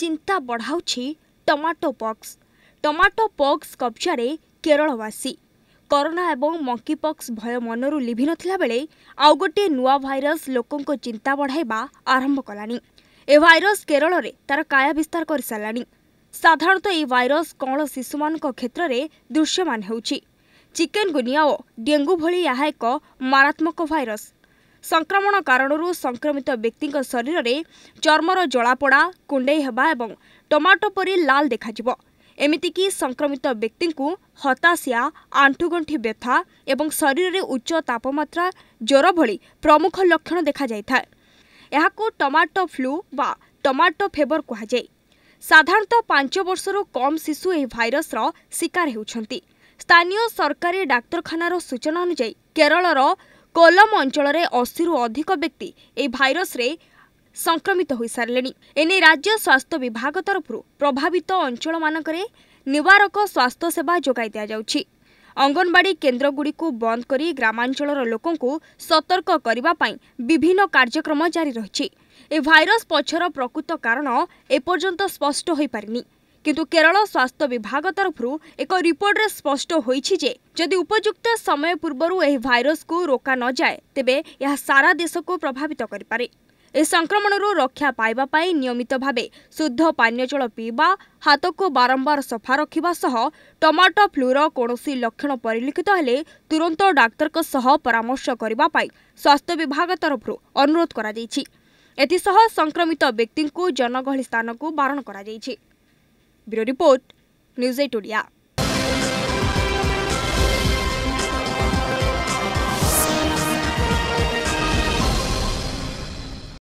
ଚିନ୍ତା ବଢ଼ାଉଛି tomato pox tomato pox କବ୍ଜାରେ କେରଳବାସୀ କରୋନା ଏବଂ ମଙ୍କିପକ୍ସ ଭୟ ମନରୁ ଲିଭି ନଥିଲା ବେଳେ ଆଉ ଗୋଟିଏ ନୂଆ ଭାଇରସ୍ ଲୋକଙ୍କ ଚିନ୍ତା ବଢ଼ାଇବା ଆରମ୍ଭ କଲାଣି ଏ ଭାଇରସ୍ କେରଳରେ ତା'ର କାୟା ବିସ୍ତାର କରିସାରିଲାଣି ସାଧାରଣତଃ ଏହି ଭାଇରସ୍ କଅଁଳ ଶିଶୁମାନଙ୍କ କ୍ଷେତ୍ରରେ ଦୃଶ୍ୟମାନ ହେଉଛି ଚିକେନ୍ ଗୁନିଆ ଓ ଡେଙ୍ଗୁ ଭଳି ଏହା ଏକ ମାରାତ୍ମକ ଭାଇରସ୍ ସଂକ୍ରମଣ କାରଣରୁ ସଂକ୍ରମିତ ବ୍ୟକ୍ତିଙ୍କ ଶରୀରରେ ଚର୍ମର ଜଳାପଡ଼ା କୁଣ୍ଡେଇ ହେବା ଏବଂ ଟମାଟୋ ପରି ଲାଲ ଦେଖାଯିବ ଏମିତିକି ସଂକ୍ରମିତ ବ୍ୟକ୍ତିଙ୍କୁ ହତାଶିଆ ଆଣ୍ଠୁଗଣ୍ଠି ବ୍ୟଥା ଏବଂ ଶରୀରରେ ଉଚ୍ଚ ତାପମାତ୍ରା ଜ୍ୱର ଭଳି ପ୍ରମୁଖ ଲକ୍ଷଣ ଦେଖାଯାଇଥାଏ ଏହାକୁ ଟମାଟୋ ଫ୍ଲୁ ବା ଟମାଟୋ ଫେଭର କୁହାଯାଏ ସାଧାରଣତଃ ପାଞ୍ଚ ବର୍ଷରୁ କମ୍ ଶିଶୁ ଏହି ଭାଇରସର ଶିକାର ହେଉଛନ୍ତି ସ୍ଥାନୀୟ ସରକାରୀ ଡାକ୍ତରଖାନାର ସୂଚନା ଅନୁଯାୟୀ କେରଳର କୋଲମ ଅଞ୍ଚଳରେ ଅଶୀରୁ ଅଧିକ ବ୍ୟକ୍ତି ଏହି ଭାଇରସ୍ରେ ସଂକ୍ରମିତ ହୋଇସାରିଲେଣି ଏନେଇ ରାଜ୍ୟ ସ୍ୱାସ୍ଥ୍ୟ ବିଭାଗ ତରଫରୁ ପ୍ରଭାବିତ ଅଞ୍ଚଳମାନଙ୍କରେ ନିବାରକ ସ୍ୱାସ୍ଥ୍ୟ ସେବା ଯୋଗାଇ ଦିଆଯାଉଛି ଅଙ୍ଗନବାଡ଼ି କେନ୍ଦ୍ରଗୁଡ଼ିକୁ ବନ୍ଦ କରି ଗ୍ରାମାଞ୍ଚଳର ଲୋକଙ୍କୁ ସତର୍କ କରିବା ପାଇଁ ବିଭିନ୍ନ କାର୍ଯ୍ୟକ୍ରମ ଜାରି ରହିଛି ଏ ଭାଇରସ୍ ପଛର ପ୍ରକୃତ କାରଣ ଏପର୍ଯ୍ୟନ୍ତ ସ୍ପଷ୍ଟ ହୋଇପାରିନି କିନ୍ତୁ କେରଳ ସ୍ୱାସ୍ଥ୍ୟ ବିଭାଗ ତରଫରୁ ଏକ ରିପୋର୍ଟରେ ସ୍ପଷ୍ଟ ହୋଇଛି ଯେ ଯଦି ଉପଯୁକ୍ତ ସମୟ ପୂର୍ବରୁ ଏହି ଭାଇରସ୍କୁ ରୋକା ନଯାଏ ତେବେ ଏହା ସାରା ଦେଶକୁ ପ୍ରଭାବିତ କରିପାରେ ଏହି ସଂକ୍ରମଣରୁ ରକ୍ଷା ପାଇବା ପାଇଁ ନିୟମିତ ଭାବେ ଶୁଦ୍ଧ ପାନୀୟ ଜଳ ପିଇବା ହାତକୁ ବାରମ୍ବାର ସଫା ରଖିବା ସହ ଟମାଟୋ ଫ୍ଲୁର କୌଣସି ଲକ୍ଷଣ ପରିଲକ୍ଷିତ ହେଲେ ତୁରନ୍ତ ଡାକ୍ତରଙ୍କ ସହ ପରାମର୍ଶ କରିବା ପାଇଁ ସ୍ୱାସ୍ଥ୍ୟ ବିଭାଗ ତରଫରୁ ଅନୁରୋଧ କରାଯାଇଛି ଏଥିସହ ସଂକ୍ରମିତ ବ୍ୟକ୍ତିଙ୍କୁ ଜନଗହଳି ସ୍ଥାନକୁ ବାରଣ କରାଯାଇଛି ब्यूरो रिपोर्ट न्यूज एट